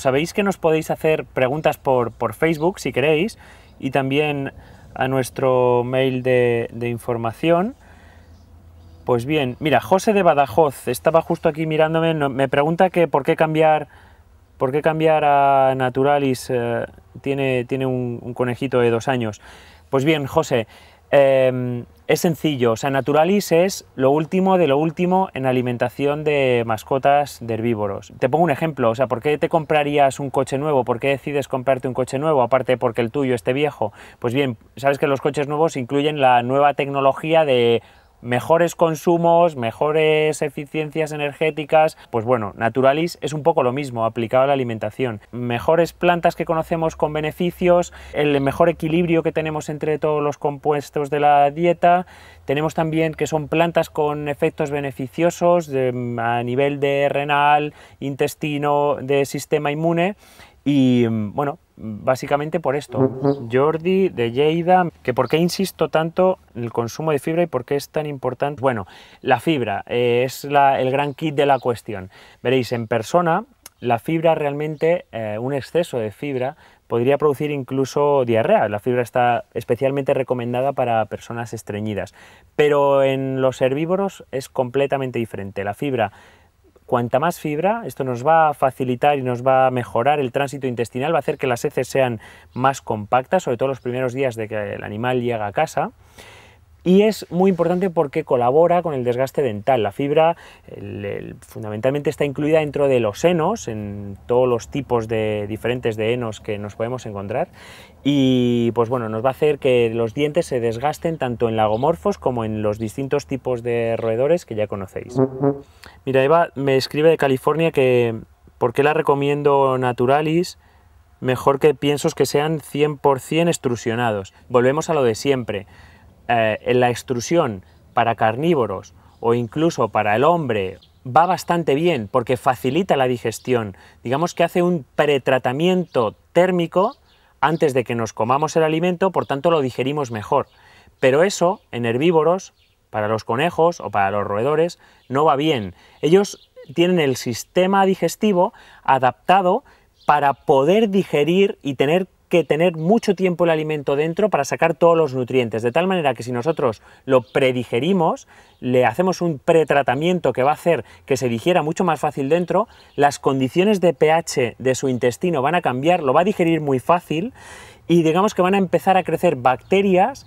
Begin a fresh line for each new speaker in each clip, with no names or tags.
sabéis que nos podéis hacer preguntas por, Facebook si queréis y también a nuestro mail de, información. Pues bien, mira, José de Badajoz estaba justo aquí mirándome, me pregunta que por qué cambiar, por qué cambiar a Naturalis, eh, tiene, tiene un, conejito de dos años. Pues bien, José, em, es sencillo, o sea, Naturalis es lo último de lo último en alimentación de mascotas de herbívoros. Te pongo un ejemplo, o sea, ¿por qué te comprarías un coche nuevo? ¿Por qué decides comprarte un coche nuevo? Aparte porque el tuyo esté viejo. Pues bien, sabes que los coches nuevos incluyen la nueva tecnología de mejores consumos, mejores eficiencias energéticas. Pues bueno, Naturalis es un poco lo mismo aplicado a la alimentación. Mejores plantas que conocemos con beneficios, el mejor equilibrio que tenemos entre todos los compuestos de la dieta. Tenemos también que son plantas con efectos beneficiosos a nivel de renal, intestino, de sistema inmune. Y mm, bueno, básicamente por esto. Jordi, de Lleida, que por qué insisto tanto en el consumo de fibra y por qué es tan importante. Bueno, la fibra eh, es el gran kit de la cuestión. Veréis, en persona, la fibra realmente, eh, un exceso de fibra podría producir incluso diarrea. La fibra está especialmente recomendada para personas estreñidas. Pero en los herbívoros es completamente diferente. La fibra Cuanta más fibra, esto nos va a facilitar y nos va a mejorar el tránsito intestinal, va a hacer que las heces sean más compactas, sobre todo los primeros días de que el animal llega a casa y es muy importante porque colabora con el desgaste dental. La fibra fundamentalmente está incluida dentro de los senos, en todos los tipos de diferentes de enos que nos podemos encontrar y pues bueno, nos va a hacer que los dientes se desgasten tanto en lagomorfos como en los distintos tipos de roedores que ya conocéis. Mira, Eva me escribe de California que por qué la recomiendo Naturalis mejor que piensos que sean 100% extrusionados. Volvemos a lo de siempre. Eh, la extrusión para carnívoros o incluso para el hombre va bastante bien porque facilita la digestión. Digamos que hace un pretratamiento térmico antes de que nos comamos el alimento, por tanto lo digerimos mejor. Pero eso en herbívoros, para los conejos o para los roedores, no va bien. Ellos tienen el sistema digestivo adaptado para poder digerir y tener que tener mucho tiempo el alimento dentro para sacar todos los nutrientes, de tal manera que si nosotros lo predigerimos, le hacemos un pretratamiento que va a hacer que se digiera mucho más fácil dentro, las condiciones de pH de su intestino van a cambiar, lo va a digerir muy fácil y digamos que van a empezar a crecer bacterias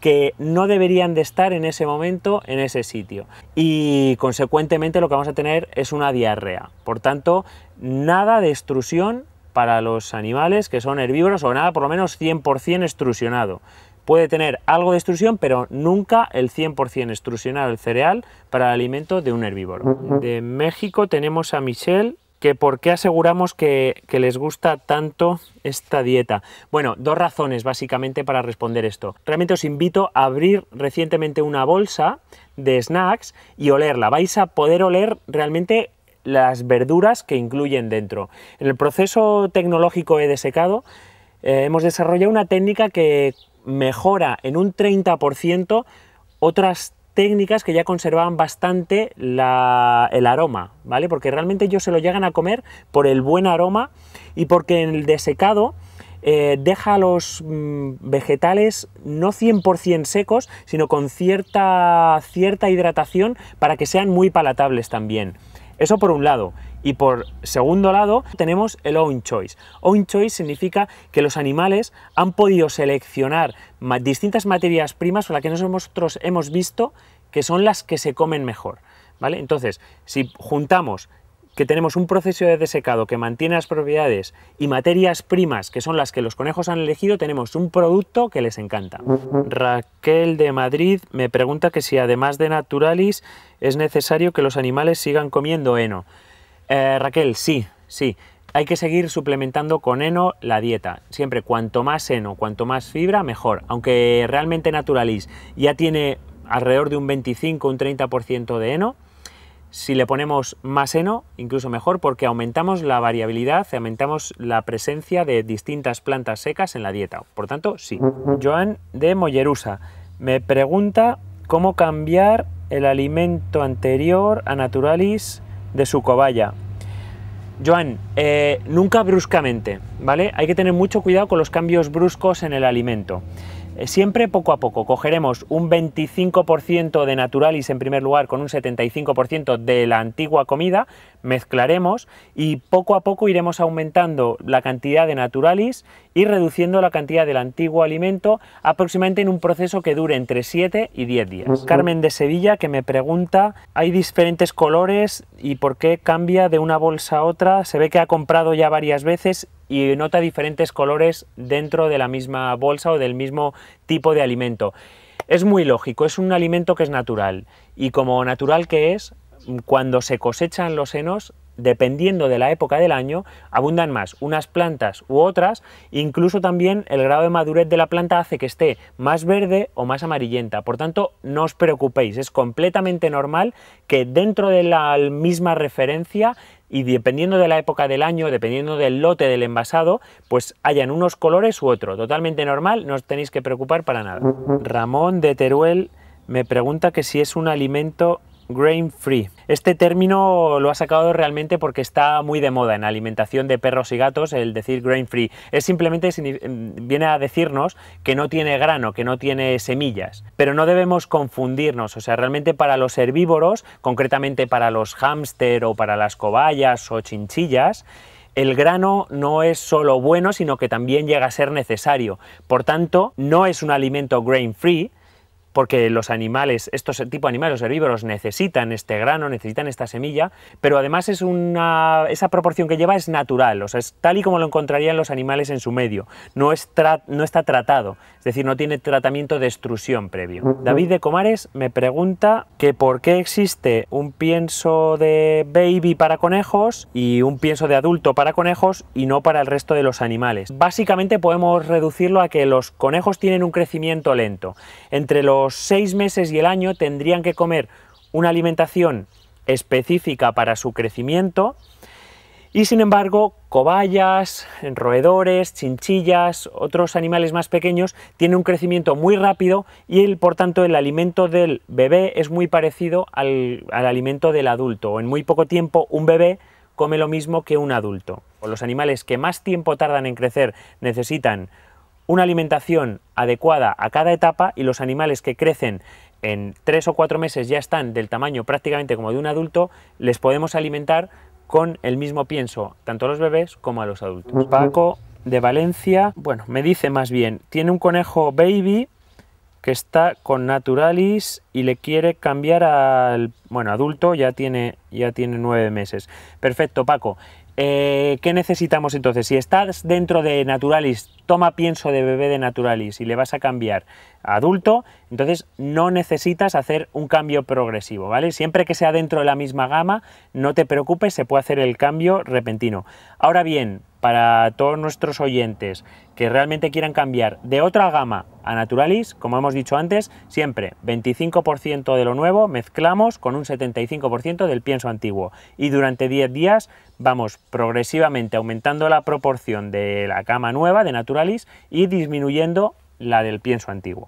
que no deberían de estar en ese momento en ese sitio. Y consecuentemente lo que vamos a tener es una diarrea. Por tanto, nada de extrusión para los animales que son herbívoros o nada, por lo menos 100% extrusionado. Puede tener algo de extrusión, pero nunca el 100% extrusionado el cereal para el alimento de un herbívoro. De México tenemos a Michelle que por qué aseguramos que, que, les gusta tanto esta dieta. Bueno, dos razones básicamente para responder esto. Realmente os invito a abrir recientemente una bolsa de snacks y olerla. Vais a poder oler realmente las verduras que incluyen dentro. En el proceso tecnológico de desecado eh, hemos desarrollado una técnica que mejora en un 30% otras técnicas que ya conservaban bastante el aroma, ¿vale? Porque realmente ellos se lo llegan a comer por el buen aroma y porque en el desecado eh, deja los mm, vegetales no 100% secos, sino con cierta, cierta hidratación para que sean muy palatables también. Eso por un lado. Y por segundo lado tenemos el own choice. Own choice significa que los animales han podido seleccionar distintas materias primas o las que nosotros hemos visto que son las que se comen mejor. ¿Vale? Entonces, si juntamos que tenemos un proceso de desecado que mantiene las propiedades y materias primas que son las que los conejos han elegido, tenemos un producto que les encanta. Raquel de Madrid me pregunta que si además de naturalis es necesario que los animales sigan comiendo heno. Eh, Raquel, sí, sí. Hay que seguir suplementando con heno la dieta. Siempre cuanto más heno, cuanto más fibra, mejor. Aunque realmente Naturalis ya tiene alrededor de un 25, o un 30% de heno, si le ponemos más heno, incluso mejor, porque aumentamos la variabilidad, aumentamos la presencia de distintas plantas secas en la dieta. Por tanto, sí. Joan de Mollerusa me pregunta cómo cambiar el alimento anterior a Naturalis de su cobaya. Joan, eh, nunca bruscamente, ¿vale? Hay que tener mucho cuidado con los cambios bruscos en el alimento. Eh, siempre poco a poco cogeremos un 25% de naturalis en primer lugar con un 75% de la antigua comida, mezclaremos y poco a poco iremos aumentando la cantidad de naturalis y reduciendo la cantidad del antiguo alimento aproximadamente en un proceso que dure entre 7 y 10 días. Carmen de Sevilla que me pregunta, ¿hay diferentes colores y por qué cambia de una bolsa a otra? Se ve que ha comprado ya varias veces y nota diferentes colores dentro de la misma bolsa o del mismo tipo de alimento. Es muy lógico, es un alimento que es natural y como natural que es, cuando se cosechan los senos, dependiendo de la época del año, abundan más unas plantas u otras, incluso también el grado de madurez de la planta hace que esté más verde o más amarillenta. Por tanto, no os preocupéis, es completamente normal que dentro de la misma referencia y dependiendo de la época del año, dependiendo del lote del envasado, pues hayan unos colores u otro. Totalmente normal, no os tenéis que preocupar para nada. Ramón de Teruel me pregunta que si es un alimento grain free. Este término lo ha sacado realmente porque está muy de moda en alimentación de perros y gatos el decir grain free. Es simplemente em, viene a decirnos que no tiene grano, que no tiene semillas. Pero no debemos confundirnos, o sea, realmente para los herbívoros, concretamente para los hámster o para las cobayas o chinchillas, el grano no es solo bueno, sino que también llega a ser necesario. Por tanto, no es un alimento grain free, porque los animales, estos tipo de animales, los herbívoros, necesitan este grano, necesitan esta semilla, pero además es una, esa proporción que lleva es natural, o sea, es tal y como lo encontrarían los animales en su medio, no, no está tratado, es decir, no tiene tratamiento de extrusión previo. David de Comares me pregunta que por qué existe un pienso de baby para conejos y un pienso de adulto para conejos y no para el resto de los animales. Básicamente podemos reducirlo a que los conejos tienen un crecimiento lento. Entre los los seis meses y el año tendrían que comer una alimentación específica para su crecimiento y sin embargo cobayas, roedores, chinchillas, otros animales más pequeños tienen un crecimiento muy rápido y el, por tanto el alimento del bebé es muy parecido al, al alimento del adulto. En muy poco tiempo un bebé come lo mismo que un adulto. Los animales que más tiempo tardan en crecer necesitan una alimentación adecuada a cada etapa y los animales que crecen en tres o cuatro meses ya están del tamaño prácticamente como de un adulto, les podemos alimentar con el mismo pienso, tanto a los bebés como a los adultos. Paco de Valencia, bueno, me dice más bien, tiene un conejo baby que está con naturalis y le quiere cambiar al, bueno, adulto, ya tiene, ya tiene nueve meses. Perfecto, Paco. Eh, ¿Qué necesitamos entonces? Si estás dentro de Naturalis, toma pienso de bebé de Naturalis y le vas a cambiar adulto, entonces no necesitas hacer un cambio progresivo, ¿vale? Siempre que sea dentro de la misma gama, no te preocupes, se puede hacer el cambio repentino. Ahora bien, para todos nuestros oyentes que realmente quieran cambiar de otra gama a Naturalis, como hemos dicho antes, siempre 25% de lo nuevo mezclamos con un 75% del pienso antiguo y durante 10 días vamos progresivamente aumentando la proporción de la gama nueva de Naturalis y disminuyendo la del pienso antiguo.